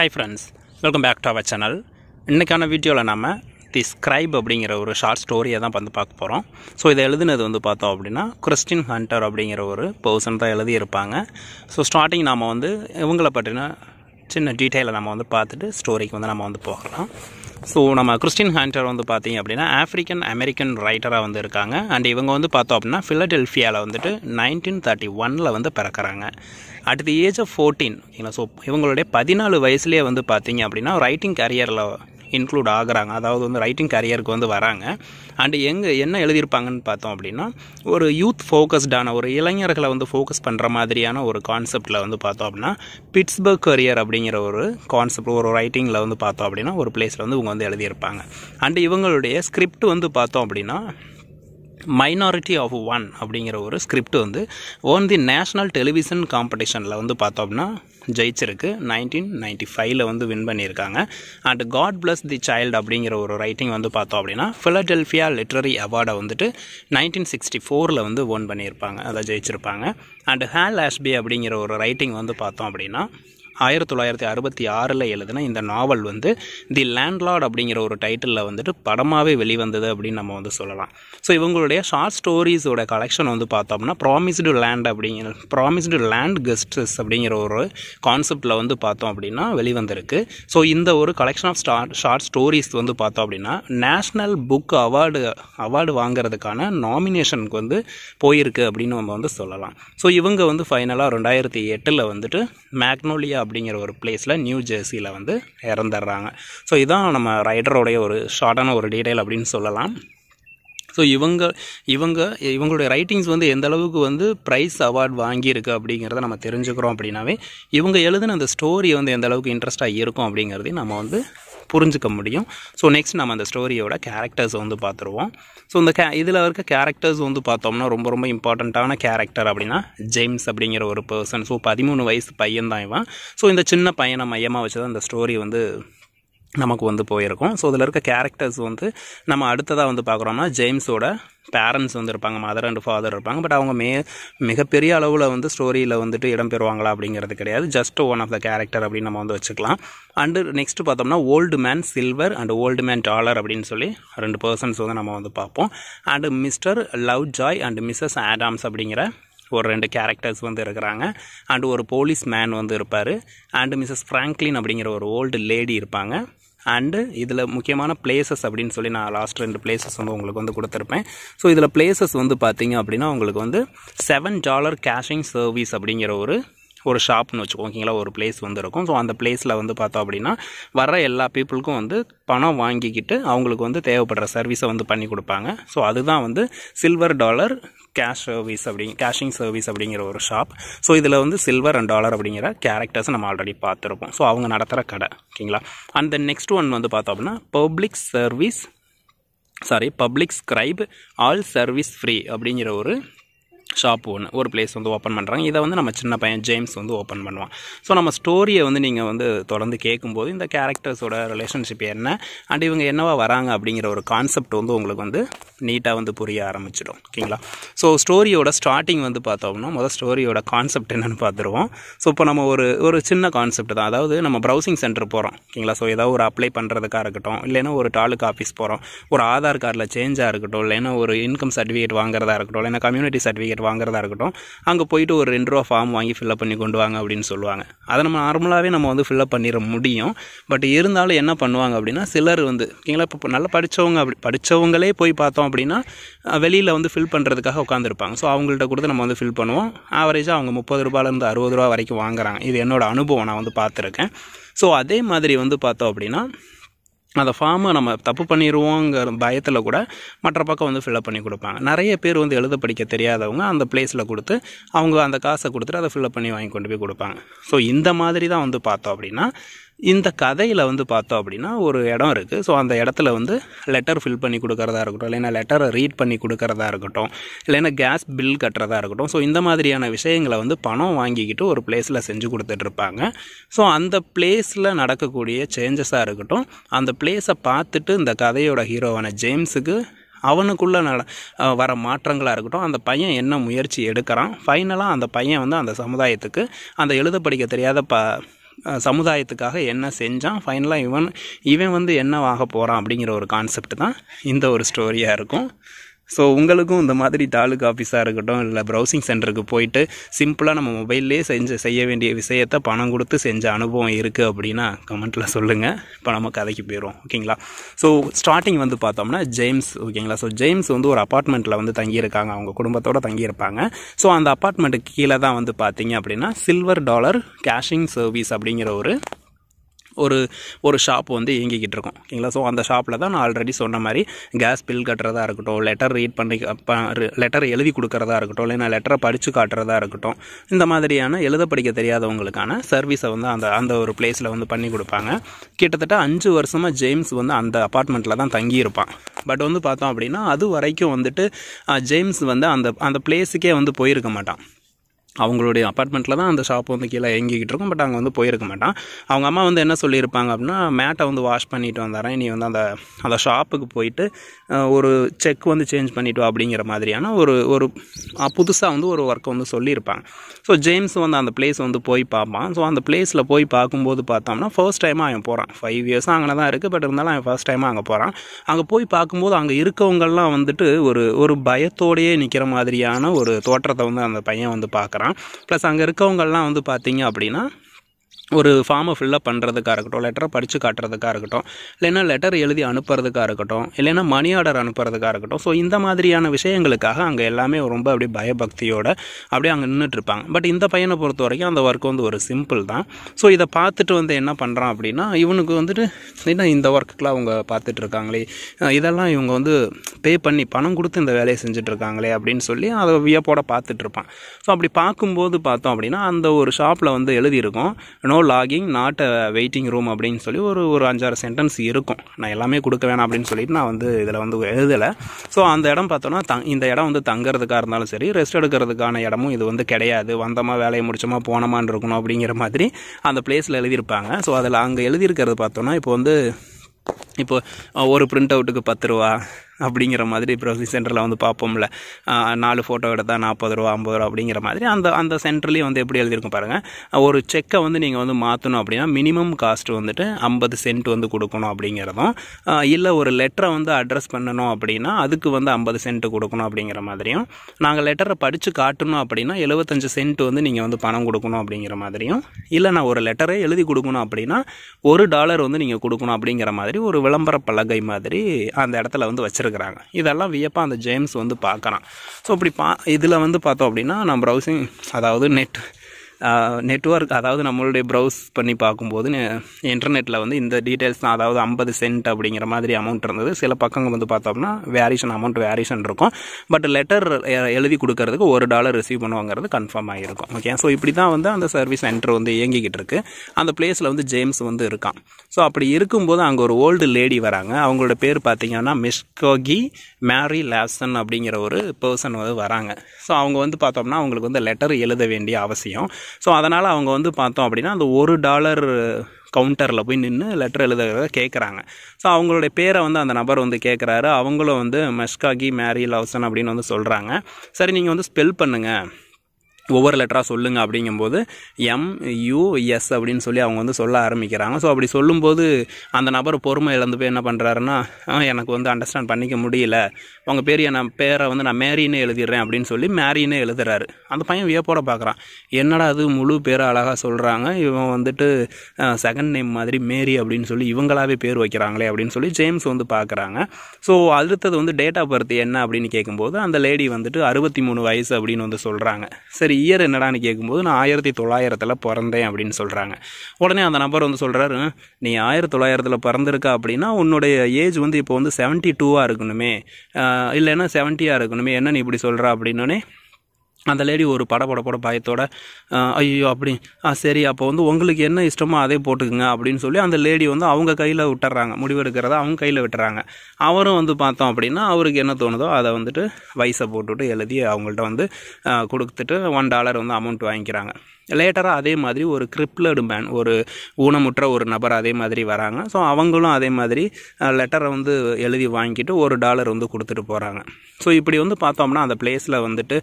Hi friends welcome back to our channel இன்றைக்கான வீடியோவில் நம்ம தி ஸ்கிரைப் அப்படிங்கிற ஒரு ஷார்ட் ஸ்டோரியை தான் வந்து பார்க்க போகிறோம் ஸோ இதை எழுதுனது வந்து பார்த்தோம் அப்படின்னா கிறிஸ்டின் ஹண்டர் அப்படிங்கிற ஒரு பர்சன் தான் எழுதியிருப்பாங்க ஸோ ஸ்டார்டிங் நாம் வந்து இவங்களை பற்றின சின்ன டீட்டெயிலை நம்ம வந்து பார்த்துட்டு ஸ்டோரிக்கு வந்து நம்ம வந்து போகலாம் ஸோ நம்ம கிறிஸ்டின் ஹேண்டர் வந்து பார்த்தீங்க அப்படின்னா ஆஃப்ரிக்கன் அமெரிக்கன் ரைட்டராக வந்து இருக்காங்க அண்ட் இவங்க வந்து பார்த்தோம் அப்படின்னா ஃபிலடெல்ஃபியாவில் வந்துட்டு நைன்டீன் தேர்ட்டி ஒனில் வந்து பிறக்கிறாங்க at the age of fourteen ஓகேங்களா ஸோ இவங்களுடைய பதினாலு வயசுலேயே வந்து பார்த்தீங்க அப்படின்னா ரைட்டிங் கரியரில் இன்க்ளூட் ஆகுறாங்க அதாவது வந்து ரைட்டிங் கேரியருக்கு வந்து வராங்க அண்டு எங்கே என்ன எழுதியிருப்பாங்கன்னு பார்த்தோம் அப்படின்னா ஒரு யூத் ஃபோக்கஸ்டான ஒரு இளைஞர்களை வந்து ஃபோக்கஸ் பண்ணுற மாதிரியான ஒரு கான்செப்டில் வந்து பார்த்தோம் அப்படின்னா பிட்ஸ்பர்க் கரியர் அப்படிங்கிற ஒரு கான்செப்ட் ஒரு ரைட்டிங்கில் வந்து பார்த்தோம் அப்படின்னா ஒரு பிளேஸில் வந்து இவங்க வந்து எழுதியிருப்பாங்க அண்டு இவங்களுடைய ஸ்கிரிப்ட் வந்து பார்த்தோம் அப்படின்னா மைனாரிட்டி ஆஃப் ஒன் அப்படிங்கிற ஒரு ஸ்கிரிப்ட் வந்து ஓன் தி நேஷ்னல் டெலிவிஷன் காம்படிஷனில் வந்து பார்த்தோம்னா ஜெயிச்சிருக்கு நைன்டீன் நைன்டி ஃபைவ்ல வந்து வின் பண்ணியிருக்காங்க and god bless the child அப்படிங்கிற ஒரு ரைட்டிங் வந்து பார்த்தோம் அப்படின்னா ஃபிலடெல்ஃபியா லிட்ரரி அவார்டை வந்துட்டு நைன்டீன் சிக்ஸ்டி ஃபோரில் வந்து ஓன் பண்ணியிருப்பாங்க அதை ஜெயிச்சிருப்பாங்க அண்ட் ஹேல் ஆஷ்பி அப்படிங்கிற ஒரு ரைட்டிங் வந்து பார்த்தோம் அப்படின்னா ஆயிரத்தி தொள்ளாயிரத்தி அறுபத்தி ஆறில் எழுதின இந்த நாவல் வந்து தி லேண்ட்லார்ட் அப்படிங்கிற ஒரு டைட்டிலில் வந்துட்டு படமாகவே வெளிவந்தது அப்படின்னு நம்ம வந்து சொல்லலாம் ஸோ இவங்களுடைய ஷார்ட் ஸ்டோரிஸோட கலெக்ஷன் வந்து பார்த்தோம்னா ப்ராமிஸ்டு லேண்ட் அப்படிங்கிற ப்ராமிஸ்டு லேண்ட் கெஸ்டஸ் அப்படிங்கிற ஒரு கான்செப்டில் வந்து பார்த்தோம் அப்படின்னா வெளிவந்திருக்கு ஸோ இந்த ஒரு collection of star short stories வந்து பார்த்தோம் அப்படின்னா நேஷ்னல் புக் அவார்டு அவார்டு வாங்குறதுக்கான நாமினேஷனுக்கு வந்து போயிருக்கு அப்படின்னு நம்ம வந்து சொல்லலாம் ஸோ இவங்க வந்து ஃபைனலாக ரெண்டாயிரத்தி எட்டில் வந்துட்டு மேக்னோலியா அப்படிங்கிற ஒரு பிளேஸில் நியூ ஜெர்சியில் வந்து இறந்துடுறாங்க ஸோ இதுதான் நம்ம ரைடருடைய ஒரு ஷார்ட்டான ஒரு டீட்டெயில் அப்படின்னு சொல்லலாம் ஸோ இவங்க இவங்க இவங்களுடைய ரைட்டிங்ஸ் வந்து எந்த அளவுக்கு வந்து ப்ரைஸ் அவார்ட் வாங்கியிருக்கு அப்படிங்கிறத நம்ம தெரிஞ்சுக்கிறோம் அப்படின்னாவே இவங்க எழுதின அந்த ஸ்டோரி வந்து எந்த அளவுக்கு இன்ட்ரெஸ்ட்டாக இருக்கும் அப்படிங்கிறதையும் நம்ம வந்து புரிஞ்சுக்க முடியும் ஸோ நெக்ஸ்ட் நம்ம அந்த ஸ்டோரியோட கேரக்டர்ஸ் வந்து பார்த்துருவோம் ஸோ இந்த கே இதில் இருக்க கேரக்டர்ஸ் வந்து பார்த்தோம்னா ரொம்ப ரொம்ப இம்பார்ட்டண்ட்டான கேரக்டர் அப்படின்னா ஜேம்ஸ் அப்படிங்கிற ஒரு பர்சன் ஸோ பதிமூணு வயசு பையன் தான் இவன் ஸோ இந்த சின்ன பையனை மையமாக வச்சு தான் இந்த ஸ்டோரி வந்து நமக்கு வந்து போயிருக்கும் ஸோ இதில் இருக்க கேரக்டர்ஸ் வந்து நம்ம அடுத்ததாக வந்து பார்க்குறோம்னா ஜேம்ஸோட பேரண்ட்ஸ் வந்து இருப்பாங்க மதர் அண்ட் ஃபாதர் இருப்பாங்க பட் அவங்க மே மிகப்பெரிய அளவில் வந்து ஸ்டோரியில் வந்துட்டு இடம்பெறுவாங்களா அப்படிங்கிறது கிடையாது just one of the character அப்படின்னு நம்ம வந்து வச்சுக்கலாம் அண்டு நெக்ஸ்ட் பார்த்தோம்னா old man silver and old man dollar அப்படின்னு சொல்லி ரெண்டு பர்சன்ஸ் வந்து நம்ம வந்து பார்ப்போம் and Mr Lovejoy and Mrs Adams அப்படிங்கிற ஒரு ரெண்டு கேரக்டர்ஸ் வந்து இருக்கிறாங்க அண்டு ஒரு போலீஸ் மேன் வந்து இருப்பார் அண்டு மிஸ்ஸஸ் ஃப்ராங்க்லின் அப்படிங்கிற ஒரு ஓல்டு லேடி இருப்பாங்க அண்டு இதில் முக்கியமான பிளேசஸ் அப்படின்னு சொல்லி நான் லாஸ்ட் ரெண்டு பிளேசஸ் வந்து உங்களுக்கு வந்து கொடுத்துருப்பேன் ஸோ இதில் பிளேசஸ் வந்து பார்த்தீங்க அப்படின்னா உங்களுக்கு வந்து செவன் டாலர் கேஷிங் சர்வீஸ் அப்படிங்கிற ஒரு ஒரு ஷாப்னு வச்சுக்கோ ஓகேங்களா ஒரு பிளேஸ் வந்து இருக்கும் ஸோ அந்த பிளேஸில் வந்து பார்த்தோம் அப்படின்னா வர எல்லா பீப்புளுக்கும் வந்து பணம் வாங்கிக்கிட்டு அவங்களுக்கு வந்து தேவைப்படுற சர்வீஸை வந்து பண்ணி கொடுப்பாங்க ஸோ அதுதான் வந்து சில்வர் டாலர் கேஷ் சர்வீஸ் அப்படிங்க கேஷிங் சர்வீஸ் அப்படிங்கிற ஒரு ஷாப் ஸோ இதில் வந்து சில்வர் அண்ட் டாலர் அப்படிங்கிற கேரக்டர்ஸ் நம்ம ஆல்ரெடி பார்த்துருப்போம் ஸோ அவங்க நடத்துகிற கடை ஓகேங்களா அந்த நெக்ஸ்ட் ஒன் வந்து பார்த்தோம் அப்படின்னா public service sorry public scribe all service free அப்படிங்கிற ஒரு ஷாப் ஒன்று ஒரு பிளேஸ் வந்து ஓப்பன் பண்ணுறாங்க இதை வந்து நம்ம சின்ன பையன் ஜேம்ஸ் வந்து ஓப்பன் பண்ணுவான் ஸோ நம்ம ஸ்டோரியை வந்து நீங்கள் வந்து தொடர்ந்து கேட்கும்போது இந்த கேரக்டர்ஸோட ரிலேஷன்ஷிப் என்ன அண்ட் இவங்க என்னவா வராங்க அப்படிங்கிற ஒரு கான்செப்ட் வந்து உங்களுக்கு வந்து நீட்டாக வந்து புரிய ஆரம்பிச்சிடும் ஓகேங்களா ஸோ ஸ்டோரியோட ஸ்டார்டிங் வந்து பார்த்தோம்னா முதல் ஸ்டோரியோட கான்செப்ட் என்னென்னு பார்த்துருவோம் ஸோ இப்போ நம்ம ஒரு ஒரு சின்ன கான்செப்ட் தான் அதாவது நம்ம ப்ரௌசிங் சென்டர் போகிறோம் ஓகேங்களா ஸோ ஏதாவது ஒரு அப்ளை பண்ணுறதுக்காக இருக்கட்டும் இல்லைன்னா ஒரு தாலுக்கு ஆஃபீஸ் போகிறோம் ஒரு ஆதார் கார்டில் சேஞ்சாக இருக்கட்டும் இல்லைன்னா ஒரு இன்கம் சர்டிஃபிகேட் வாங்குறதா இருக்கட்டும் இல்லைன்னா கம்யூனிட்டி சர்டிஃபிகேட் பாக்கெட் வாங்குறதா இருக்கட்டும் அங்கே போயிட்டு ஒரு ரெண்டு ரூபா ஃபார்ம் வாங்கி ஃபில்அப் பண்ணி கொண்டு வாங்க அப்படின்னு சொல்லுவாங்க அதை நம்ம நார்மலாகவே நம்ம வந்து ஃபில்அப் பண்ணிட முடியும் பட் இருந்தாலும் என்ன பண்ணுவாங்க அப்படின்னா சிலர் வந்து ஓகேங்களா இப்போ நல்லா படித்தவங்க அப்படி படித்தவங்களே போய் பார்த்தோம் அப்படின்னா வெளியில் வந்து ஃபில் பண்ணுறதுக்காக உட்காந்துருப்பாங்க ஸோ அவங்கள்ட்ட கொடுத்து நம்ம வந்து ஃபில் பண்ணுவோம் ஆவரேஜாக அவங்க முப்பது ரூபாலேருந்து அறுபது ரூபா வரைக்கும் வாங்குறாங்க இது என்னோடய அனுபவம் நான் வந்து பார்த்துருக்கேன் ஸோ அதே மாதிரி வந்து பார்த்தோம் அப்படின்னா அந்த ஃபார்மை நம்ம தப்பு பண்ணிடுவோங்கிற பயத்தில் கூட மற்ற பக்கம் வந்து ஃபில்அப் பண்ணி கொடுப்பாங்க நிறைய பேர் வந்து எழுத படிக்க தெரியாதவங்க அந்த பிளேஸில் கொடுத்து அவங்க அந்த காசை கொடுத்துட்டு அதை ஃபில்லப் பண்ணி வாங்கி கொண்டு போய் கொடுப்பாங்க ஸோ இந்த மாதிரி தான் வந்து பார்த்தோம் அப்படின்னா இந்த கதையில் வந்து பார்த்தோம் அப்படின்னா ஒரு இடம் இருக்குது ஸோ அந்த இடத்துல வந்து லெட்டர் ஃபில் பண்ணி கொடுக்குறதா இருக்கட்டும் இல்லைன்னா லெட்டரை ரீட் பண்ணி கொடுக்குறதா இருக்கட்டும் இல்லைன்னா கேஸ் பில் கட்டுறதா இருக்கட்டும் ஸோ இந்த மாதிரியான விஷயங்களை வந்து பணம் வாங்கிக்கிட்டு ஒரு பிளேஸில் செஞ்சு கொடுத்துட்ருப்பாங்க ஸோ அந்த பிளேஸில் நடக்கக்கூடிய சேஞ்சஸாக இருக்கட்டும் அந்த பிளேஸை பார்த்துட்டு இந்த கதையோட ஹீரோவான ஜேம்ஸுக்கு அவனுக்குள்ளே நட வர மாற்றங்களாக இருக்கட்டும் அந்த பையன் என்ன முயற்சி எடுக்கிறான் ஃபைனலாக அந்த பையன் வந்து அந்த சமுதாயத்துக்கு அந்த எழுத படிக்க தெரியாத ப சமுதாயத்துக்காக என்ன செஞ்சான் ஃபைனலாக இவன் இவன் வந்து என்ன ஆக போகிறான் அப்படிங்கிற ஒரு கான்செப்ட் தான் இந்த ஒரு ஸ்டோரியாக இருக்கும் ஸோ உங்களுக்கும் இந்த மாதிரி தாலுக்கா ஆஃபீஸாக இருக்கட்டும் இல்லை ப்ரௌசிங் சென்டருக்கு போயிட்டு சிம்பிளாக நம்ம மொபைல்லே செஞ்சு செய்ய வேண்டிய விஷயத்தை பணம் கொடுத்து செஞ்ச அனுபவம் இருக்குது அப்படின்னா கமெண்ட்டில் சொல்லுங்கள் இப்போ நம்ம கதைக்கு போயிடும் ஓகேங்களா ஸோ ஸ்டார்டிங் வந்து பார்த்தோம்னா ஜேம்ஸ் ஓகேங்களா ஸோ ஜேம்ஸ் வந்து ஒரு அப்பார்ட்மெண்ட்டில் வந்து தங்கியிருக்காங்க அவங்க குடும்பத்தோடு தங்கியிருப்பாங்க ஸோ அந்த அப்பார்ட்மெண்ட்டுக்கு கீழே தான் வந்து பார்த்தீங்க அப்படின்னா சில்வர் டாலர் கேஷிங் சர்வீஸ் அப்படிங்கிற ஒரு ஒரு ஒரு ஷாப் வந்து இயங்கிக்கிட்டு இருக்கோம் ஓகேங்களா ஸோ அந்த ஷாப்பில் தான் நான் ஆல்ரெடி சொன்ன மாதிரி கேஸ் பில் கட்டுறதா இருக்கட்டும் லெட்டர் ரீட் பண்ணி லெட்டர் எழுதி கொடுக்குறதா இருக்கட்டும் இல்லைனா லெட்டரை படித்து காட்டுறதா இருக்கட்டும் இந்த மாதிரியான எழுத படிக்க தெரியாதவங்களுக்கான சர்வீஸை வந்து அந்த அந்த ஒரு பிளேஸில் வந்து பண்ணி கொடுப்பாங்க கிட்டத்தட்ட அஞ்சு வருஷமாக ஜேம்ஸ் வந்து அந்த அப்பார்ட்மெண்ட்டில் தான் தங்கியிருப்பான் பட் வந்து பார்த்தோம் அப்படின்னா அது வரைக்கும் வந்துட்டு ஜேம்ஸ் வந்து அந்த அந்த பிளேஸுக்கே வந்து போயிருக்க மாட்டான் அவங்களுடைய அப்பார்ட்மெண்ட்டில் தான் அந்த ஷாப் வந்து கீழே இயங்கிக்கிட்டு இருக்கும் பட் அங்கே வந்து போயிருக்க மாட்டான் அவங்க அம்மா வந்து என்ன சொல்லியிருப்பாங்க அப்படின்னா மேட்டை வந்து வாஷ் பண்ணிட்டு வந்தாரன் நீ வந்து அந்த அந்த ஷாப்புக்கு போயிட்டு ஒரு செக் வந்து சேஞ்ச் பண்ணிவிட்டு அப்படிங்கிற மாதிரியான ஒரு ஒரு புதுசாக வந்து ஒரு ஒர்க்கை வந்து சொல்லியிருப்பாங்க ஸோ ஜேம்ஸ் வந்து அந்த பிளேஸ் வந்து போய் பார்ப்பான் ஸோ அந்த பிளேஸில் போய் பார்க்கும்போது பார்த்தோம்னா ஃபர்ஸ்ட் டைமாக அவன் போகிறான் ஃபைவ் இயர்ஸாக அங்கே தான் இருக்குது பட் இருந்தாலும் அவன் ஃபர்ஸ்ட் டைமாக அங்கே போகிறான் அங்கே போய் பார்க்கும்போது அங்கே இருக்கவங்கள்லாம் வந்துட்டு ஒரு ஒரு பயத்தோடையே நிற்கிற மாதிரியான ஒரு தோற்றத்தை வந்து அந்த பையன் வந்து பார்க்குறான் ப்ளஸ் அங்கே இருக்கவங்கள்லாம் வந்து பார்த்தீங்க அப்படின்னா ஒரு ஃபார்மை ஃபில்லப் பண்ணுறதுக்காக இருக்கட்டும் லெட்டரை படித்து காட்டுறதுக்காக இருக்கட்டும் இல்லைன்னா லெட்டர் எழுதி அனுப்புறதுக்காக இருக்கட்டும் இல்லைன்னா மணி ஆர்டர் அனுப்புறதுக்காக இருக்கட்டும் ஸோ இந்த மாதிரியான விஷயங்களுக்காக அங்கே எல்லாமே ரொம்ப அப்படியே பயபக்தியோட அப்படியே அங்கே நின்றுட்டுருப்பாங்க பட் இந்த பையனை பொறுத்த வரைக்கும் அந்த ஒர்க் வந்து ஒரு சிம்பிள் தான் ஸோ இதை பார்த்துட்டு வந்து என்ன பண்ணுறான் அப்படின்னா இவனுக்கு வந்துட்டு என்ன இந்த ஒர்க்குக்கெலாம் அவங்க பார்த்துட்ருக்காங்களே இதெல்லாம் இவங்க வந்து பே பண்ணி பணம் கொடுத்து இந்த வேலையை செஞ்சுட்ருக்காங்களே அப்படின்னு சொல்லி அதை வியப்போட பார்த்துட்ருப்பான் ஸோ அப்படி பார்க்கும்போது பார்த்தோம் அப்படின்னா அந்த ஒரு ஷாப்பில் வந்து எழுதியிருக்கோம் no logging not waiting room அப்படின்னு சொல்லி ஒரு ஒரு அஞ்சாறு சென்டென்ஸ் இருக்கும் நான் எல்லாமே கொடுக்க வேணாம் அப்படின்னு சொல்லிட்டு நான் வந்து இதில் வந்து எழுதலை ஸோ அந்த இடம் பார்த்தோன்னா தங் இந்த இடம் வந்து தங்குறதுக்காக இருந்தாலும் சரி ரெஸ்ட் எடுக்கிறதுக்கான இடமும் இது வந்து கிடையாது வந்தோமா வேலையை முடிச்சோமா போனோமான் இருக்கணும் அப்படிங்கிற மாதிரி அந்த பிளேஸில் எழுதியிருப்பாங்க ஸோ அதில் அங்கே எழுதியிருக்கிறது பார்த்தோன்னா இப்போ வந்து இப்போ ஒரு பிரிண்ட் அவுட்டுக்கு பத்து ரூபா அப்படிங்கிற மாதிரி ப்ரௌசிங் சென்டரில் வந்து பார்ப்போம்ல நாலு ஃபோட்டோ எடுத்தால் நாற்பது ரூபா ஐம்பது ரூபா அப்படிங்கிற மாதிரி அந்த அந்த சென்டர்லேயும் வந்து எப்படி எழுதியிருக்கும் பாருங்கள் ஒரு செக்கை வந்து நீங்கள் வந்து மாற்றணும் அப்படின்னா மினிமம் காஸ்ட் வந்துட்டு ஐம்பது சென்ட் வந்து கொடுக்கணும் அப்படிங்கிறதும் இல்லை ஒரு லெட்டரை வந்து அட்ரஸ் பண்ணணும் அப்படின்னா அதுக்கு வந்து ஐம்பது சென்ட் கொடுக்கணும் அப்படிங்கிற மாதிரியும் நாங்கள் லெட்டரை படித்து காட்டணும் அப்படின்னா எழுபத்தஞ்சு சென்ட் வந்து நீங்கள் வந்து பணம் கொடுக்கணும் அப்படிங்கிற மாதிரியும் இல்லை நான் ஒரு லெட்டரே எழுதி கொடுக்கணும் அப்படின்னா ஒரு டாலர் வந்து நீங்கள் கொடுக்கணும் அப்படிங்கிற மாதிரி ஒரு விளம்பர பலகை மாதிரி அந்த இடத்துல வந்து வச்சுருக்கேன் கொடுத்துருக்குறாங்க இதெல்லாம் வியப்பாக அந்த ஜேம்ஸ் வந்து பார்க்குறான் ஸோ இப்படி பா இதில் வந்து பார்த்தோம் அப்படின்னா நான் ப்ரௌசிங் அதாவது நெட் நெட்ஒர்க் அதாவது நம்மளுடைய ப்ரௌஸ் பண்ணி பார்க்கும்போது இன்டர்நெட்டில் வந்து இந்த டீட்டெயில்ஸ் தான் அதாவது ஐம்பது சென்ட் அப்படிங்கிற மாதிரி அமௌண்ட் இருந்தது சில பக்கங்கள் வந்து பார்த்தோம்னா வேரியேஷன் அமௌண்ட் வேரியேஷன் இருக்கும் பட் லெட்டர் எழுதி கொடுக்கறதுக்கு ஒரு டாலர் ரிசீவ் பண்ணுவாங்கிறது கன்ஃபார்ம் ஆகிருக்கும் ஓகே ஸோ இப்படி தான் வந்து அந்த சர்வீஸ் சென்டர் வந்து இயங்கிக்கிட்டு இருக்கு அந்த பிளேஸில் வந்து ஜேம்ஸ் வந்து இருக்கான் ஸோ அப்படி இருக்கும்போது அங்கே ஒரு ஓல்டு லேடி வராங்க அவங்களோட பேர் பார்த்தீங்கன்னா மிஸ்கோகி மேரி லேப்சன் அப்படிங்கிற ஒரு பர்சன் வந்து வராங்க ஸோ அவங்க வந்து பார்த்தோம்னா அவங்களுக்கு வந்து லெட்டர் எழுத வேண்டிய அவசியம் ஸோ அதனால் அவங்க வந்து பார்த்தோம் அப்படின்னா அந்த ஒரு டாலர் கவுண்டரில் போய் நின்று லெட்டர் எழுதுகிறத கேட்குறாங்க ஸோ அவங்களுடைய பேரை வந்து அந்த நபர் வந்து கேட்குறாரு அவங்களும் வந்து மஷ்காகி மேரி லவ்சன் அப்படின்னு வந்து சொல்கிறாங்க சரி நீங்கள் வந்து ஸ்பெல் பண்ணுங்கள் ஒவ்வொரு லெட்டராக சொல்லுங்கள் அப்படிங்கும்போது எம் யூ எஸ் அப்படின்னு சொல்லி அவங்க வந்து சொல்ல ஆரம்பிக்கிறாங்க ஸோ அப்படி சொல்லும்போது அந்த நபர் பொறுமை இழந்து போய் என்ன பண்ணுறாருன்னா எனக்கு வந்து அண்டர்ஸ்டாண்ட் பண்ணிக்க முடியல உங்கள் பேர் நான் பேரை வந்து நான் மேரின்னு எழுதிடுறேன் அப்படின்னு சொல்லி மேரின்னு எழுதுறாரு அந்த பையன் வியப்போட பார்க்குறான் என்னடா அது முழு பேரை அழகாக சொல்கிறாங்க இவன் வந்துட்டு செகண்ட் நேம் மாதிரி மேரி அப்படின்னு சொல்லி இவங்களாவே பேர் வைக்கிறாங்களே அப்படின்னு சொல்லி ஜேம்ஸ் வந்து பார்க்குறாங்க ஸோ அடுத்தது வந்து டேட் ஆஃப் பர்த் என்ன அப்படின்னு கேட்கும்போது அந்த லேடி வந்துட்டு அறுபத்தி மூணு வயசு அப்படின்னு வந்து சொல்கிறாங்க சரி இயர் என்னடான்னு கேட்கும்போது நான் ஆயிரத்தி தொள்ளாயிரத்தில் பிறந்தேன் அப்படின்னு சொல்கிறாங்க உடனே அந்த நபர் வந்து சொல்கிறாரு நீ ஆயிரத்தி தொள்ளாயிரத்தில் பிறந்திருக்கா அப்படின்னா உன்னுடைய ஏஜ் வந்து இப்போ வந்து செவன்ட்டி டூவாக இருக்கணுமே இல்லைன்னா செவன்ட்டியாக இருக்கணுமே என்ன நீ இப்படி சொல்கிற அப்படின்னே அந்த லேடி ஒரு பட பட பட பயத்தோட ஐயோ அப்படி ஆ சரி அப்போ வந்து உங்களுக்கு என்ன இஷ்டமோ அதே போட்டுக்குங்க அப்படின்னு சொல்லி அந்த லேடி வந்து அவங்க கையில் விட்டுறாங்க முடிவெடுக்கிறத அவங்க கையில் விட்டுறாங்க அவரும் வந்து பார்த்தோம் அப்படின்னா அவருக்கு என்ன தோணுதோ அதை வந்துட்டு வயசை போட்டுவிட்டு எழுதி அவங்கள்ட்ட வந்து கொடுத்துட்டு ஒன் டாலர் வந்து அமௌண்ட் வாங்கிக்கிறாங்க லேட்டராக அதே மாதிரி ஒரு கிரிப்ளடு மேன் ஒரு ஊனமுற்ற ஒரு நபர் அதே மாதிரி வராங்க ஸோ அவங்களும் அதே மாதிரி லெட்டரை வந்து எழுதி வாங்கிட்டு ஒரு டாலர் வந்து கொடுத்துட்டு போகிறாங்க ஸோ இப்படி வந்து பார்த்தோம்னா அந்த பிளேஸில் வந்துட்டு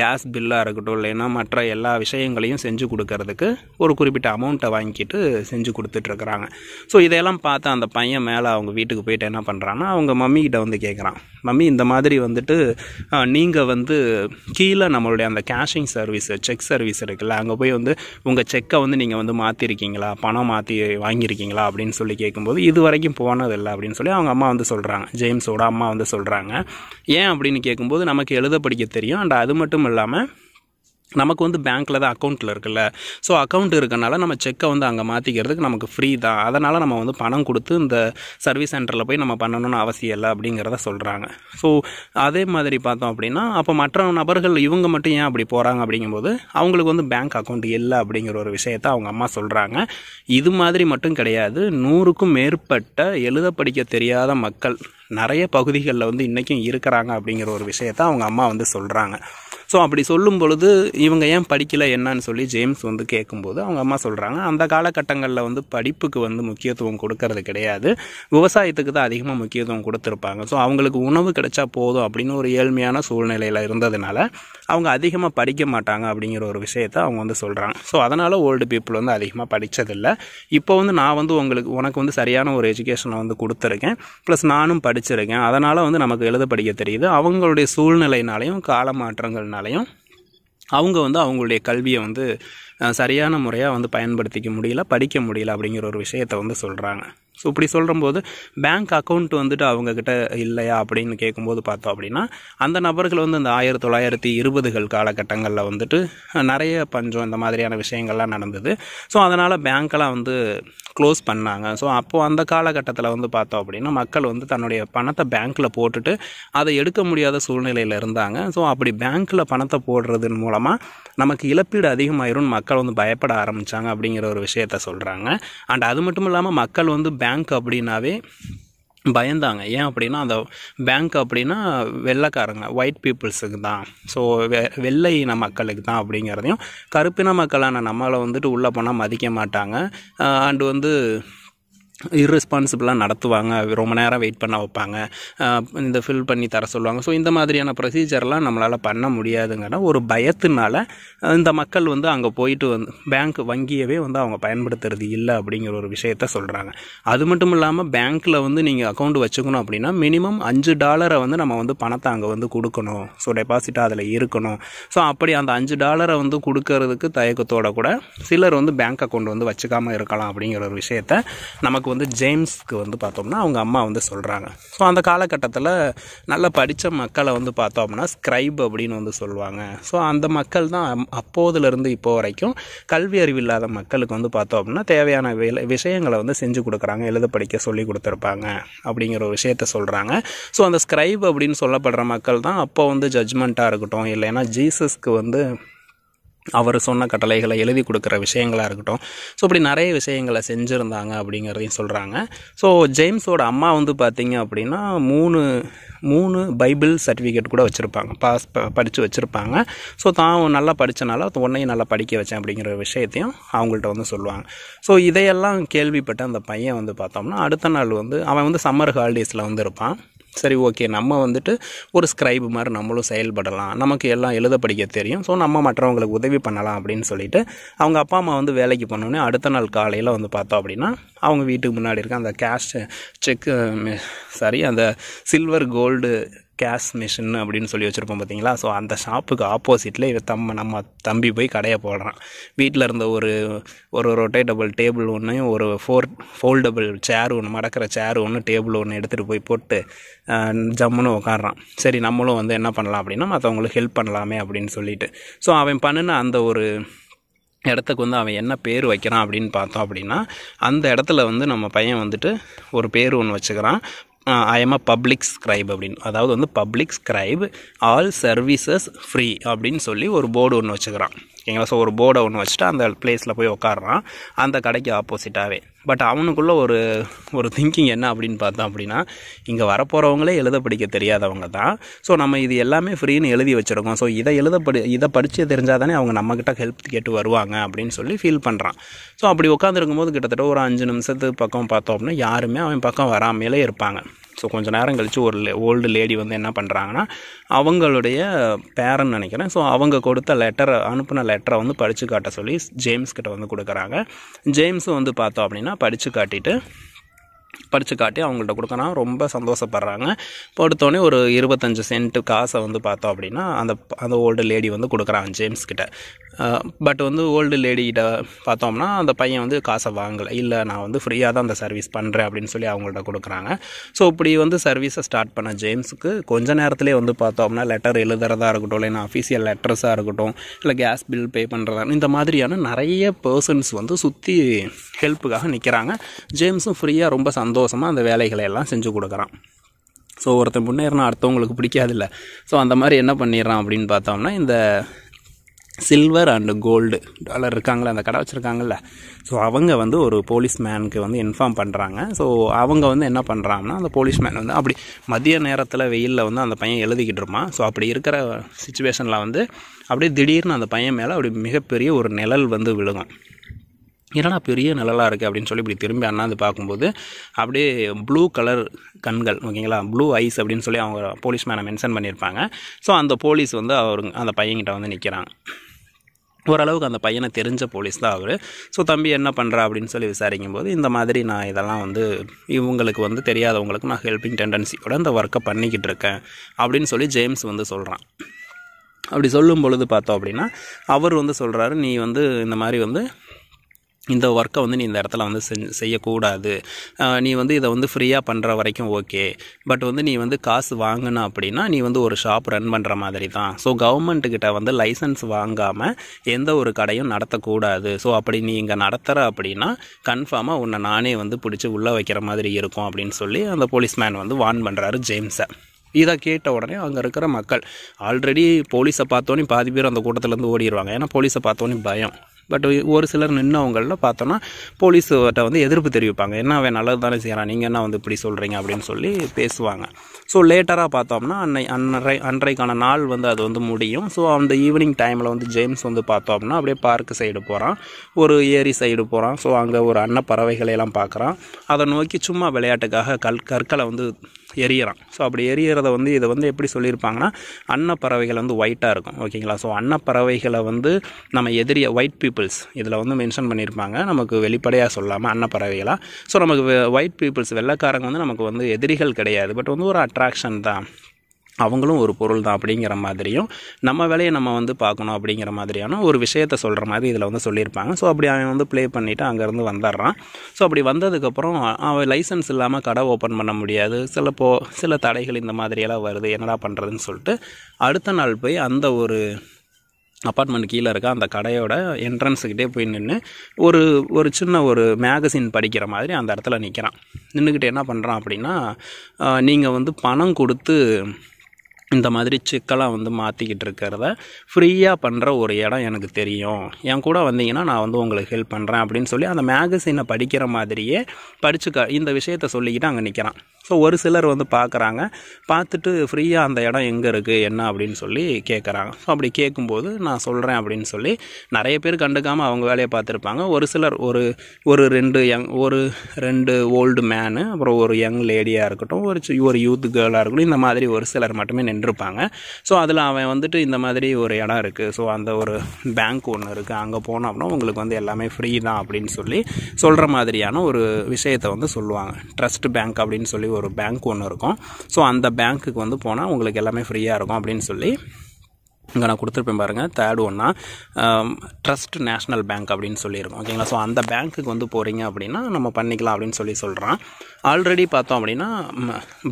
கேஸ் பில்லாக இருக்கட்டும் இல்லைன்னா மற்ற எல்லா விஷயங்களையும் செஞ்சு கொடுக்கறதுக்கு ஒரு குறிப்பிட்ட அமௌண்ட்டை வாங்கிட்டு செஞ்சு கொடுத்துட்ருக்குறாங்க ஸோ இதையெல்லாம் பார்த்து அந்த பையன் மேலே அவங்க வீட்டுக்கு போயிட்டு என்ன பண்ணுறான்னா அவங்க மம்மிக்கிட்ட வந்து கேட்குறான் மம்மி இந்த மாதிரி வந்துட்டு நீங்கள் வந்து கீழே நம்மளுடைய அந்த கேஷிங் சர்வீஸ் செக் சர்வீஸ் இருக்குல்ல அங்கே போய் அப்போவே வந்து உங்கள் செக்கை வந்து நீங்கள் வந்து மாற்றிருக்கீங்களா பணம் மாற்றி வாங்கியிருக்கீங்களா அப்படின்னு சொல்லி கேட்கும்போது இது வரைக்கும் போனதில்லை அப்படின்னு சொல்லி அவங்க அம்மா வந்து சொல்கிறாங்க ஜேம்ஸோட அம்மா வந்து சொல்கிறாங்க ஏன் அப்படின்னு கேட்கும்போது நமக்கு எழுத படிக்க தெரியும் அண்ட் அது மட்டும் இல்லாமல் நமக்கு வந்து பேங்க்கில் தான் அக்கௌண்ட்டில் இருக்குல்ல ஸோ அக்கௌண்ட் இருக்கனால நம்ம செக்கை வந்து அங்கே மாற்றிக்கிறதுக்கு நமக்கு ஃப்ரீ தான் அதனால் நம்ம வந்து பணம் கொடுத்து இந்த சர்வீஸ் சென்டரில் போய் நம்ம பண்ணணும்னு அவசியம் இல்லை அப்படிங்கிறத சொல்கிறாங்க ஸோ அதே மாதிரி பார்த்தோம் அப்படின்னா அப்போ மற்ற நபர்கள் இவங்க மட்டும் ஏன் அப்படி போகிறாங்க அப்படிங்கும்போது அவங்களுக்கு வந்து பேங்க் அக்கௌண்ட் இல்லை அப்படிங்கிற ஒரு விஷயத்த அவங்க அம்மா சொல்கிறாங்க இது மாதிரி மட்டும் கிடையாது நூறுக்கும் மேற்பட்ட எழுத படிக்க தெரியாத மக்கள் நிறைய பகுதிகளில் வந்து இன்றைக்கும் இருக்கிறாங்க அப்படிங்கிற ஒரு விஷயத்த அவங்க அம்மா வந்து சொல்கிறாங்க ஸோ அப்படி சொல்லும் பொழுது இவங்க ஏன் படிக்கலை என்னன்னு சொல்லி ஜேம்ஸ் வந்து கேட்கும்போது அவங்க அம்மா சொல்கிறாங்க அந்த காலகட்டங்களில் வந்து படிப்புக்கு வந்து முக்கியத்துவம் கொடுக்கறது கிடையாது விவசாயத்துக்கு தான் அதிகமாக முக்கியத்துவம் கொடுத்துருப்பாங்க ஸோ அவங்களுக்கு உணவு கிடைச்சா போதும் அப்படின்னு ஒரு ஏழ்மையான சூழ்நிலையில் இருந்ததுனால அவங்க அதிகமாக படிக்க மாட்டாங்க அப்படிங்கிற ஒரு விஷயத்த அவங்க வந்து சொல்கிறாங்க ஸோ அதனால் ஓல்டு பீப்புள் வந்து அதிகமாக படித்ததில்லை இப்போ வந்து நான் வந்து உங்களுக்கு உனக்கு வந்து சரியான ஒரு எஜுகேஷனை வந்து கொடுத்துருக்கேன் ப்ளஸ் நானும் படிச்சிருக்கேன் அதனால் வந்து நமக்கு எழுத படிக்க தெரியுது அவங்களுடைய சூழ்நிலைனாலையும் காலமாற்றங்கள்னால இருக்கிறதுனாலையும் அவங்க வந்து அவங்களுடைய கல்வியை வந்து சரியான முறையாக வந்து பயன்படுத்திக்க முடியல படிக்க முடியல அப்படிங்கிற ஒரு விஷயத்தை வந்து சொல்கிறாங்க ஸோ இப்படி சொல்கிறம்போது பேங்க் அக்கௌண்ட் வந்துட்டு அவங்கக்கிட்ட இல்லையா அப்படின்னு கேட்கும்போது பார்த்தோம் அப்படின்னா அந்த நபர்கள் வந்து இந்த ஆயிரத்தி தொள்ளாயிரத்தி இருபதுகள் காலகட்டங்களில் வந்துட்டு நிறைய பஞ்சம் இந்த மாதிரியான விஷயங்கள்லாம் நடந்தது ஸோ அதனால் பேங்க்கெல்லாம் வந்து க்ளோஸ் பண்ணாங்க ஸோ அப்போது அந்த காலகட்டத்தில் வந்து பார்த்தோம் அப்படின்னா மக்கள் வந்து தன்னுடைய பணத்தை பேங்க்கில் போட்டுட்டு அதை எடுக்க முடியாத சூழ்நிலையில் இருந்தாங்க ஸோ அப்படி பேங்க்கில் பணத்தை போடுறதன் மூலமாக நமக்கு இழப்பீடு அதிகமாயிரும் மக்கள் வந்து பயப்பட ஆரம்பித்தாங்க அப்படிங்கிற ஒரு விஷயத்த சொல்கிறாங்க அண்ட் அது மட்டும் இல்லாமல் மக்கள் வந்து பேங்க் பேங்க் அப்படின்னாவே பயந்தாங்க ஏன் அப்படின்னா அந்த பேங்க் அப்படின்னா வெள்ளைக்காரங்க ஒயிட் பீப்புள்ஸுக்கு தான் ஸோ வெ வெள்ளை இன மக்களுக்கு தான் அப்படிங்கிறதையும் கருப்பின மக்களான நம்மளை வந்துட்டு உள்ளே போனால் மதிக்க மாட்டாங்க அண்டு வந்து இர்ரெஸ்பான்சிபிளாக நடத்துவாங்க ரொம்ப நேரம் வெயிட் பண்ண வைப்பாங்க இந்த ஃபில் பண்ணி தர சொல்லுவாங்க ஸோ இந்த மாதிரியான ப்ரொசீஜர்லாம் நம்மளால் பண்ண முடியாதுங்கன்னா ஒரு பயத்தினால இந்த மக்கள் வந்து அங்கே போயிட்டு வந்து பேங்க் வங்கியவே வந்து அவங்க பயன்படுத்துறது இல்லை அப்படிங்கிற ஒரு விஷயத்த சொல்கிறாங்க அது மட்டும் இல்லாமல் பேங்க்கில் வந்து நீங்கள் அக்கௌண்ட் வச்சுக்கணும் அப்படின்னா மினிமம் அஞ்சு டாலரை வந்து நம்ம வந்து பணத்தை அங்கே வந்து கொடுக்கணும் ஸோ டெபாசிட்டாக அதில் இருக்கணும் ஸோ அப்படி அந்த அஞ்சு டாலரை வந்து கொடுக்கறதுக்கு தயக்கத்தோட கூட சிலர் வந்து பேங்க் அக்கௌண்ட் வந்து வச்சுக்காமல் இருக்கலாம் அப்படிங்கிற ஒரு விஷயத்த நமக்கு இப்போ வந்து ஜேம்ஸ்க்கு வந்து பார்த்தோம்னா அவங்க அம்மா வந்து சொல்கிறாங்க ஸோ அந்த காலகட்டத்தில் நல்லா படித்த மக்களை வந்து பார்த்தோம்னா ஸ்கிரைப் அப்படின்னு வந்து சொல்லுவாங்க ஸோ அந்த மக்கள் தான் அப்போதுலேருந்து இப்போ வரைக்கும் கல்வி அறிவு இல்லாத மக்களுக்கு வந்து பார்த்தோம்னா தேவையான வேலை விஷயங்களை வந்து செஞ்சு கொடுக்குறாங்க எழுத படிக்க சொல்லி கொடுத்துருப்பாங்க அப்படிங்கிற ஒரு விஷயத்த சொல்கிறாங்க ஸோ அந்த ஸ்கிரைப் அப்படின்னு சொல்லப்படுற மக்கள் தான் அப்போ வந்து ஜட்ஜ்மெண்ட்டாக இருக்கட்டும் இல்லைன்னா ஜீசஸ்க்கு வந்து அவர் சொன்ன கட்டளைகளை எழுதி கொடுக்குற விஷயங்களாக இருக்கட்டும் ஸோ இப்படி நிறைய விஷயங்களை செஞ்சுருந்தாங்க அப்படிங்கிறதையும் சொல்கிறாங்க ஸோ ஜேம்ஸோட அம்மா வந்து பார்த்திங்க அப்படின்னா மூணு மூணு பைபிள் சர்டிஃபிகேட் கூட வச்சுருப்பாங்க பாஸ் படித்து வச்சுருப்பாங்க ஸோ தான் நல்லா படித்தனால உன்னையும் நல்லா படிக்க வச்சேன் அப்படிங்கிற விஷயத்தையும் அவங்கள்ட்ட வந்து சொல்லுவாங்க ஸோ இதையெல்லாம் கேள்விப்பட்ட அந்த பையன் வந்து பார்த்தோம்னா அடுத்த நாள் வந்து அவன் வந்து சம்மர் ஹாலிடேஸில் வந்து இருப்பான் சரி ஓகே நம்ம வந்துட்டு ஒரு ஸ்க்ரைப் மாதிரி நம்மளும் செயல்படலாம் நமக்கு எல்லாம் எழுத படிக்க தெரியும் ஸோ நம்ம மற்றவங்களுக்கு உதவி பண்ணலாம் அப்படின்னு சொல்லிட்டு அவங்க அப்பா அம்மா வந்து வேலைக்கு போனோடனே அடுத்த நாள் காலையில் வந்து பார்த்தோம் அப்படின்னா அவங்க வீட்டுக்கு முன்னாடி இருக்க அந்த கேஷ் செக் சாரி அந்த சில்வர் கோல்டு கேஷ் மிஷின் அப்படின்னு சொல்லி வச்சுருப்போம் பார்த்தீங்களா ஸோ அந்த ஷாப்புக்கு ஆப்போசிட்டில் இவன் தம்ம நம்ம தம்பி போய் கடையை போடுறான் வீட்டில் இருந்த ஒரு ஒரு ரொட்டேட்டபுள் டேபிள் ஒன்று ஒரு ஃபோர் ஃபோல்டபுள் சேர் ஒன்று மடக்கிற சேர் ஒன்று டேபிள் ஒன்று எடுத்துகிட்டு போய் போட்டு ஜம்முன்னு உட்காடுறான் சரி நம்மளும் வந்து என்ன பண்ணலாம் அப்படின்னா மற்றவங்களுக்கு ஹெல்ப் பண்ணலாமே அப்படின்னு சொல்லிட்டு ஸோ அவன் பண்ணின அந்த ஒரு இடத்துக்கு வந்து அவன் என்ன பேர் வைக்கிறான் அப்படின்னு பார்த்தோம் அப்படின்னா அந்த இடத்துல வந்து நம்ம பையன் வந்துட்டு ஒரு பேர் ஒன்று வச்சுக்கிறான் ஐஎம் அ பப்ளிக் ஸ்க்ரைப் அப்படின்னு அதாவது வந்து public scribe all services free அப்படின்னு சொல்லி ஒரு போர்டு ஒன்று வச்சுக்கிறான் ஓகேங்களா ஸோ ஒரு போர்டை ஒன்று வச்சுட்டு அந்த பிளேஸில் போய் உக்காடுறான் அந்த கடைக்கு ஆப்போசிட்டாகவே பட் அவனுக்குள்ளே ஒரு ஒரு திங்கிங் என்ன அப்படின்னு பார்த்தோம் அப்படின்னா இங்கே வரப்போகிறவங்களே எழுத படிக்க தெரியாதவங்க தான் ஸோ நம்ம இது எல்லாமே ஃப்ரீன்னு எழுதி வச்சுருக்கோம் ஸோ இதை எழுத படி இதை படித்து தெரிஞ்சால் தானே அவங்க நம்மக்கிட்ட ஹெல்ப் கேட்டு வருவாங்க அப்படின்னு சொல்லி ஃபீல் பண்ணுறான் ஸோ அப்படி உட்காந்துருக்கும் போது கிட்டத்தட்ட ஒரு அஞ்சு நிமிஷத்துக்கு பக்கம் பார்த்தோம் அப்படின்னா யாருமே அவன் பக்கம் வராமலே இருப்பாங்க ஸோ கொஞ்சம் நேரம் கழித்து ஒரு ஓல்டு லேடி வந்து என்ன பண்ணுறாங்கன்னா அவங்களுடைய பேரன் நினைக்கிறேன் ஸோ அவங்க கொடுத்த லெட்டரை அனுப்பின லெட்டரை வந்து படித்து காட்ட சொல்லி ஜேம்ஸ் கிட்ட வந்து கொடுக்குறாங்க ஜேம்ஸும் வந்து பார்த்தோம் அப்படின்னா படித்து காட்டிட்டு படித்து காட்டி அவங்கள்ட்ட கொடுக்கணும் ரொம்ப சந்தோஷப்படுறாங்க போடுத்தோடனே ஒரு இருபத்தஞ்சி சென்ட்டு காசை வந்து பார்த்தோம் அப்படின்னா அந்த அந்த ஓல்டு லேடி வந்து கொடுக்குறாங்க ஜேம்ஸ் கிட்ட பட் வந்து ஓல்டு லேடிக்கிட்ட பார்த்தோம்னா அந்த பையன் வந்து காசை வாங்கலை இல்லை நான் வந்து ஃப்ரீயாக தான் அந்த சர்வீஸ் பண்ணுறேன் அப்படின்னு சொல்லி அவங்கள்ட்ட கொடுக்குறாங்க ஸோ இப்படி வந்து சர்வீஸை ஸ்டார்ட் பண்ண ஜேம்ஸுக்கு கொஞ்ச நேரத்துலேயே வந்து பார்த்தோம்னா லெட்டர் எழுதுறதா இருக்கட்டும் இல்லைன்னா அஃபீஷியல் லெட்டர்ஸாக இருக்கட்டும் இல்லை கேஸ் பில் பே பண்ணுறதா இந்த மாதிரியான நிறைய பர்சன்ஸ் வந்து சுற்றி ஹெல்ப்புக்காக நிற்கிறாங்க ஜேம்ஸும் ஃப்ரீயாக ரொம்ப சந்தோஷமாக அந்த வேலைகளை எல்லாம் செஞ்சு கொடுக்குறான் ஸோ ஒருத்தன் முன்னேறினா அடுத்தவங்களுக்கு பிடிக்காதில்ல ஸோ அந்த மாதிரி என்ன பண்ணிடுறான் அப்படின்னு பார்த்தோம்னா இந்த சில்வர் அண்டு கோல்டு டாலர் இருக்காங்களே அந்த கடை வச்சுருக்காங்கல்ல ஸோ அவங்க வந்து ஒரு போலீஸ் மேனுக்கு வந்து இன்ஃபார்ம் பண்ணுறாங்க ஸோ அவங்க வந்து என்ன பண்ணுறாங்கன்னா அந்த போலீஸ் மேன் வந்து அப்படி மதிய நேரத்தில் வெயிலில் வந்து அந்த பையன் எழுதிக்கிட்டு இருப்பான் ஸோ அப்படி இருக்கிற சுச்சுவேஷனில் வந்து அப்படியே திடீர்னு அந்த பையன் மேலே அப்படி மிகப்பெரிய ஒரு நிழல் வந்து விழுகும் என்னடா பெரிய நிழலாக இருக்குது அப்படின்னு சொல்லி இப்படி திரும்பி அண்ணாந்து பார்க்கும்போது அப்படியே ப்ளூ கலர் கண்கள் ஓகேங்களா ப்ளூ ஐஸ் அப்படின்னு சொல்லி அவங்க போலீஸ் மேனை மென்ஷன் பண்ணியிருப்பாங்க ஸோ அந்த போலீஸ் வந்து அவர் அந்த பையன்கிட்ட வந்து நிற்கிறாங்க ஓரளவுக்கு அந்த பையனை தெரிஞ்ச போலீஸ் தான் அவர் ஸோ தம்பி என்ன பண்ணுறா அப்படின்னு சொல்லி விசாரிக்கும் போது இந்த மாதிரி நான் இதெல்லாம் வந்து இவங்களுக்கு வந்து தெரியாதவங்களுக்கு நான் ஹெல்பிங் டெண்டன்சியோட இந்த ஒர்க்கை பண்ணிக்கிட்டு இருக்கேன் அப்படின்னு சொல்லி ஜேம்ஸ் வந்து சொல்கிறான் அப்படி சொல்லும் பொழுது பார்த்தோம் அப்படின்னா அவர் வந்து சொல்கிறாரு நீ வந்து இந்த மாதிரி வந்து இந்த ஒர்க்கை வந்து நீ இந்த இடத்துல வந்து செய்யக்கூடாது நீ வந்து இதை வந்து ஃப்ரீயாக பண்ணுற வரைக்கும் ஓகே பட் வந்து நீ வந்து காசு வாங்கின அப்படின்னா நீ வந்து ஒரு ஷாப் ரன் பண்ணுற மாதிரி தான் ஸோ கவர்மெண்ட்டுக்கிட்ட வந்து லைசன்ஸ் வாங்காமல் எந்த ஒரு கடையும் நடத்தக்கூடாது ஸோ அப்படி நீ இங்கே நடத்துகிற அப்படின்னா கன்ஃபார்மாக உன்னை நானே வந்து பிடிச்சி உள்ளே வைக்கிற மாதிரி இருக்கும் அப்படின்னு சொல்லி அந்த போலீஸ்மேன் வந்து வார்ன் பண்ணுறாரு ஜேம்ஸை இதை கேட்ட உடனே அங்கே இருக்கிற மக்கள் ஆல்ரெடி போலீஸை பார்த்தோன்னே பாதி பேர் அந்த கூட்டத்துலேருந்து ஓடிடுவாங்க ஏன்னா போலீஸை பார்த்தோன்னே பயம் பட் ஒரு சிலர் நின்னவங்களில் பார்த்தோன்னா போலீஸ்கிட்ட வந்து எதிர்ப்பு தெரிவிப்பாங்க என்ன வே நல்லது தானே செய்கிறான் நீங்கள் என்ன வந்து இப்படி சொல்கிறீங்க அப்படின்னு சொல்லி பேசுவாங்க ஸோ லேட்டராக பார்த்தோம்னா அன்னை அன்றை அன்றைக்கான நாள் வந்து அது வந்து முடியும் ஸோ அந்த ஈவினிங் டைமில் வந்து ஜேம்ஸ் வந்து பார்த்தோம்னா அப்படியே பார்க்கு சைடு போகிறான் ஒரு ஏரி சைடு போகிறான் ஸோ அங்கே ஒரு அன்ன பறவைகளையெல்லாம் பார்க்குறான் அதை நோக்கி சும்மா விளையாட்டுக்காக கல் கற்களை வந்து எரியறான் ஸோ அப்படி எரியறத வந்து இதை வந்து எப்படி சொல்லியிருப்பாங்கன்னா அன்னப்பறவைகள் வந்து ஒயிட்டாக இருக்கும் ஓகேங்களா ஸோ அன்னப்பறவைகளை வந்து நம்ம எதிரிய ஒயிட் பீப்புள்ஸ் இதில் வந்து மென்ஷன் பண்ணியிருப்பாங்க நமக்கு வெளிப்படையாக சொல்லாமல் அன்னப்பறவைகளாக ஸோ நமக்கு ஒயிட் பீப்புள்ஸ் வெள்ளைக்காரங்க வந்து நமக்கு வந்து எதிரிகள் கிடையாது பட் வந்து ஒரு அட்ராக்ஷன் தான் அவங்களும் ஒரு பொருள் தான் அப்படிங்கிற மாதிரியும் நம்ம வேலையை நம்ம வந்து பார்க்கணும் அப்படிங்கிற மாதிரியான ஒரு விஷயத்த சொல்கிற மாதிரி இதில் வந்து சொல்லியிருப்பாங்க ஸோ அப்படி அவன் வந்து ப்ளே பண்ணிவிட்டு அங்கேருந்து வந்துடுறான் ஸோ அப்படி வந்ததுக்கப்புறம் அவன் லைசன்ஸ் இல்லாமல் கடை ஓப்பன் பண்ண முடியாது சில போ சில தடைகள் இந்த மாதிரியெல்லாம் வருது என்னடா பண்ணுறதுன்னு சொல்லிட்டு அடுத்த நாள் போய் அந்த ஒரு அப்பார்ட்மெண்ட் கீழே இருக்க அந்த கடையோட என்ட்ரன்ஸுக்கிட்டே போய் நின்று ஒரு ஒரு சின்ன ஒரு மேகசின் படிக்கிற மாதிரி அந்த இடத்துல நிற்கிறான் நின்றுக்கிட்டு என்ன பண்ணுறான் அப்படின்னா நீங்கள் வந்து பணம் கொடுத்து இந்த மாதிரி சிக்கலாக வந்து மாற்றிக்கிட்டு இருக்கிறத ஃப்ரீயாக பண்ணுற ஒரு இடம் எனக்கு தெரியும் என் கூட வந்தீங்கன்னா நான் வந்து உங்களுக்கு ஹெல்ப் பண்ணுறேன் அப்படின்னு சொல்லி அந்த மேகசினை படிக்கிற மாதிரியே படித்து இந்த விஷயத்த சொல்லிக்கிட்டு அங்கே நிற்கிறான் ஸோ ஒரு சிலர் வந்து பார்க்குறாங்க பார்த்துட்டு ஃப்ரீயாக அந்த இடம் எங்கே இருக்குது என்ன அப்படின்னு சொல்லி கேட்குறாங்க ஸோ அப்படி கேட்கும்போது நான் சொல்கிறேன் அப்படின்னு சொல்லி நிறைய பேர் கண்டுக்காமல் அவங்க வேலையை பார்த்துருப்பாங்க ஒரு சிலர் ஒரு ஒரு ரெண்டு யங் ஒரு ரெண்டு ஓல்டு மேனு அப்புறம் ஒரு யங் லேடியாக இருக்கட்டும் ஒரு ஒரு யூத் கேர்ளாக இருக்கட்டும் இந்த மாதிரி ஒரு சிலர் மட்டுமே நின்று நின்றுருப்பாங்க ஸோ அதில் அவன் வந்துட்டு இந்த மாதிரி ஒரு இடம் இருக்குது ஸோ அந்த ஒரு பேங்க் ஒன்று இருக்குது அங்கே போனோம்னா உங்களுக்கு வந்து எல்லாமே ஃப்ரீ தான் அப்படின்னு சொல்லி சொல்கிற மாதிரியான ஒரு விஷயத்தை வந்து சொல்லுவாங்க ட்ரஸ்ட் பேங்க் அப்படின்னு சொல்லி ஒரு பேங்க் ஒன்று இருக்கும் ஸோ அந்த பேங்க்குக்கு வந்து போனால் உங்களுக்கு எல்லாமே ஃப்ரீயாக இருக்கும் அப்படின்னு சொல்லி இங்கே நான் கொடுத்துருப்பேன் பாருங்கள் தேர்ட் ஒன்னா ட்ரஸ்ட் um, நேஷ்னல் பேங்க் அப்படின்னு சொல்லியிருக்கோம் ஓகேங்களா ஸோ அந்த பேங்க்குக்கு வந்து போகிறீங்க அப்படின்னா நம்ம பண்ணிக்கலாம் அப்படின்னு சொல்லி சொல்கிறான் ஆல்ரெடி பார்த்தோம் அப்படின்னா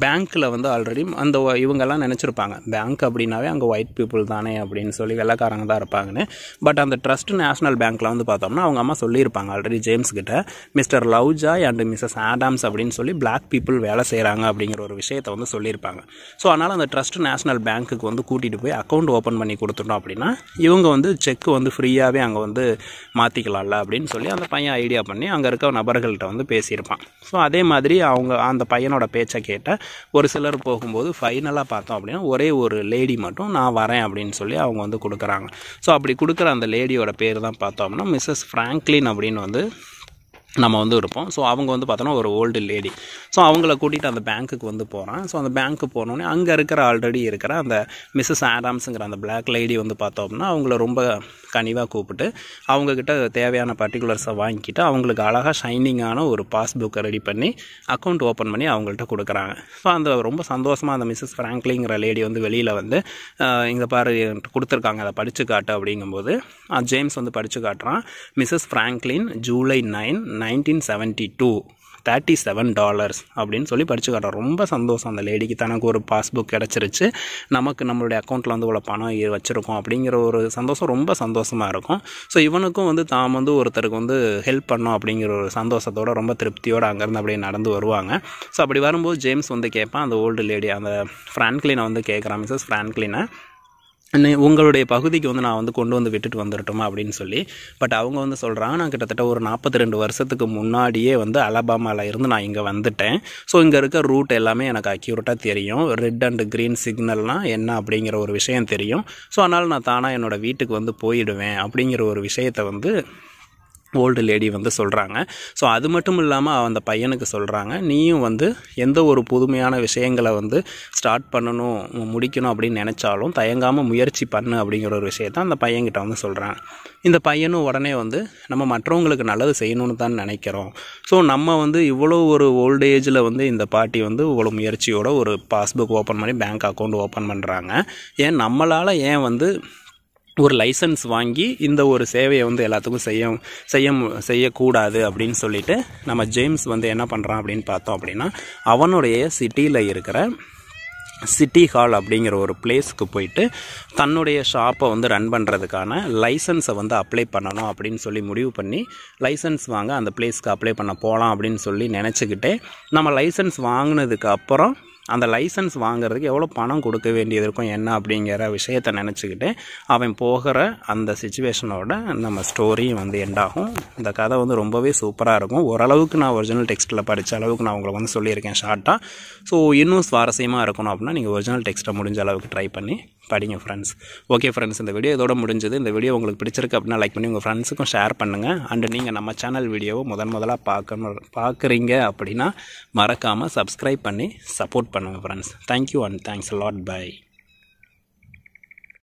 பேங்க்கில் வந்து ஆல்ரெடி அந்த இவங்கெல்லாம் நினச்சிருப்பாங்க பேங்க் அப்படின்னாவே அங்கே ஒயிட் பீப்புள் தானே அப்படின்னு சொல்லி வெள்ளக்காரங்க தான் இருப்பாங்கன்னு பட் அந்த ட்ரஸ்ட் நேஷ்னல் பேங்க்கில் வந்து பார்த்தோம்னா அவங்க அம்மா சொல்லியிருப்பாங்க ஆல்ரெடி ஜேம்ஸ் கிட்ட Mr Lovejoy and Mrs Adams அப்படின்னு சொல்லி பிளாக் பீப்புள் வேலை செய்கிறாங்க அப்படிங்கிற ஒரு விஷயத்தை வந்து சொல்லியிருப்பாங்க ஸோ அதனால் அந்த ட்ரஸ்ட் நேஷ்னல் பேங்க்குக்கு வந்து கூட்டிகிட்டு போய் அக்கௌண்ட் ஓப்பன் பண்ணி பண்ணி கொடுத்துட்டோம் அப்படின்னா இவங்க வந்து செக்கு வந்து ஃப்ரீயாகவே அங்கே வந்து மாற்றிக்கலாம்ல அப்படின்னு சொல்லி அந்த பையன் ஐடியா பண்ணி அங்கே இருக்க நபர்கள்ட்ட வந்து பேசியிருப்பான் ஸோ அதே மாதிரி அவங்க அந்த பையனோட பேச்சை கேட்டால் ஒரு சிலர் போகும்போது ஃபைனலாக பார்த்தோம் அப்படின்னா ஒரே ஒரு லேடி மட்டும் நான் வரேன் அப்படின்னு சொல்லி அவங்க வந்து கொடுக்குறாங்க ஸோ அப்படி கொடுக்குற அந்த லேடியோட பேர் தான் பார்த்தோம்னா மிஸ்ஸஸ் ஃப்ராங்க்லின் அப்படின்னு வந்து நம்ம வந்து இருப்போம் ஸோ அவங்க வந்து பார்த்தோன்னா ஒரு ஓல்டு லேடி ஸோ அவங்கள கூட்டிகிட்டு அந்த பேங்க்குக்கு வந்து போகிறான் ஸோ அந்த பேங்க்கு போனோடனே அங்கே இருக்கிற ஆல்ரெடி இருக்கிற அந்த மிஸ்ஸஸ் ஆடாம்ஸுங்கிற அந்த பிளாக் லேடி வந்து பார்த்தோம்னா அவங்கள ரொம்ப கனிவாக கூப்பிட்டு அவங்கக்கிட்ட தேவையான பர்டிகுலர்ஸை வாங்கிக்கிட்டு அவங்களுக்கு அழகாக ஷைனிங்கான ஒரு பாஸ்புக்கை ரெடி பண்ணி அக்கௌண்ட் ஓப்பன் பண்ணி அவங்கள்ட்ட கொடுக்குறாங்க ஸோ அந்த ரொம்ப சந்தோஷமாக அந்த மிஸ்ஸஸ் ஃப்ராங்க்லிங்கிற லேடி வந்து வெளியில் வந்து இங்கே பாரு கொடுத்துருக்காங்க அதை படித்து காட்டு அப்படிங்கும்போது ஜேம்ஸ் வந்து படித்து காட்டுறான் Mrs Franklin July nine nine nineteen seventy two thirty seven dollars அப்படின்னு சொல்லி படிச்சு காட்டுறோம் ரொம்ப சந்தோஷம் அந்த லேடிக்கு தனக்கு ஒரு பாஸ்புக் கிடச்சிருச்சு நமக்கு நம்மளுடைய அக்கௌண்ட்டில் வந்து இவ்வளோ பணம் வச்சுருக்கோம் அப்படிங்கிற ஒரு சந்தோஷம் ரொம்ப சந்தோஷமாக இருக்கும் ஸோ இவனுக்கும் வந்து தாம் வந்து ஒருத்தருக்கு வந்து ஹெல்ப் பண்ணோம் அப்படிங்கிற ஒரு சந்தோஷத்தோட ரொம்ப திருப்தியோடு அங்கேருந்து அப்படியே நடந்து வருவாங்க ஸோ அப்படி வரும்போது ஜேம்ஸ் வந்து கேட்பான் அந்த ஓல்டு லேடி அந்த ஃப்ரான்க்ளினை வந்து கேட்குறான் மிஸ்ஸஸ் ஃப்ரான்க்ளினை உங்களுடைய பகுதிக்கு வந்து நான் வந்து கொண்டு வந்து விட்டுட்டு வந்துடட்டுமா அப்படின்னு சொல்லி பட் அவங்க வந்து சொல்கிறாங்க நான் கிட்டத்தட்ட ஒரு நாற்பத்தி ரெண்டு வருஷத்துக்கு முன்னாடியே வந்து அலபாமாவில் இருந்து நான் இங்கே வந்துட்டேன் ஸோ இங்கே இருக்க ரூட் எல்லாமே எனக்கு அக்யூரேட்டாக தெரியும் ரெட் அண்ட் க்ரீன் சிக்னல்னால் என்ன அப்படிங்கிற ஒரு விஷயம் தெரியும் ஸோ அதனால் நான் தானாக என்னோடய வீட்டுக்கு வந்து போயிடுவேன் அப்படிங்கிற ஒரு விஷயத்தை வந்து ஓல்டு லேடி வந்து சொல்கிறாங்க ஸோ அது மட்டும் இல்லாமல் அந்த பையனுக்கு சொல்கிறாங்க நீயும் வந்து எந்த ஒரு புதுமையான விஷயங்களை வந்து ஸ்டார்ட் பண்ணணும் முடிக்கணும் அப்படின்னு நினச்சாலும் தயங்காமல் முயற்சி பண்ணு அப்படிங்கிற ஒரு விஷயத்த அந்த பையன்கிட்ட வந்து சொல்கிறாங்க இந்த பையனும் உடனே வந்து நம்ம மற்றவங்களுக்கு நல்லது செய்யணும்னு தான் நினைக்கிறோம் ஸோ நம்ம வந்து இவ்வளோ ஒரு ஓல்டு ஏஜில் வந்து இந்த பாட்டி வந்து இவ்வளோ முயற்சியோட ஒரு பாஸ்புக் ஓப்பன் பண்ணி பேங்க் அக்கௌண்ட் ஓப்பன் பண்ணுறாங்க ஏன் நம்மளால் ஏன் வந்து ஒரு லைசன்ஸ் வாங்கி இந்த ஒரு சேவையை வந்து எல்லாத்துக்கும் செய்ய செய்ய செய்யக்கூடாது அப்படின்னு சொல்லிட்டு நம்ம ஜேம்ஸ் வந்து என்ன பண்ணுறான் அப்படின்னு பார்த்தோம் அப்படின்னா அவனுடைய சிட்டியில் இருக்கிற சிட்டி ஹால் அப்படிங்கிற ஒரு பிளேஸ்க்கு போயிட்டு தன்னுடைய ஷாப்பை வந்து ரன் பண்ணுறதுக்கான லைசன்ஸை வந்து அப்ளை பண்ணணும் அப்படின்னு சொல்லி முடிவு பண்ணி லைசன்ஸ் வாங்க அந்த பிளேஸ்க்கு அப்ளை பண்ண போகலாம் அப்படின்னு சொல்லி நினச்சிக்கிட்டே நம்ம லைசன்ஸ் வாங்கினதுக்கு அப்புறம் அந்த லைசன்ஸ் வாங்குறதுக்கு எவ்வளோ பணம் கொடுக்க வேண்டியது இருக்கும் என்ன அப்படிங்கிற விஷயத்தை நினச்சிக்கிட்டு அவன் போகிற அந்த சுச்சுவேஷனோட நம்ம ஸ்டோரி வந்து எண்டாகும் இந்த கதை வந்து ரொம்பவே சூப்பராக இருக்கும் ஓரளவுக்கு நான் ஒரிஜினல் டெக்ஸ்ட்டில் படித்த அளவுக்கு நான் உங்களுக்கு வந்து சொல்லியிருக்கேன் ஷார்ட்டாக ஸோ இன்னும் சுவாரஸ்யமாக இருக்கணும் அப்படின்னா நீங்கள் ஒரிஜினல் டெக்ஸ்ட்டை முடிஞ்ச அளவுக்கு ட்ரை பண்ணி படிங்க ஃப்ரெண்ட்ஸ் ஓகே ஃப்ரெண்ட்ஸ் இந்த வீடியோ இதோட முடிஞ்சது இந்த வீடியோ உங்களுக்கு பிடிச்சிருக்கு அப்படின்னா லைக் பண்ணி உங்கள் ஃப்ரெண்ட்ஸுக்கும் ஷேர் பண்ணுங்கள் அண்ட் நீங்கள் நம்ம சேனல் வீடியோவை முதன் முதலாக பார்க்கணும் பார்க்குறீங்க அப்படின்னா மறக்காமல் சப்ஸ்கிரைப் பண்ணி சப்போர்ட் பண்ணி Panama France. Thank you and thanks a lot. Bye.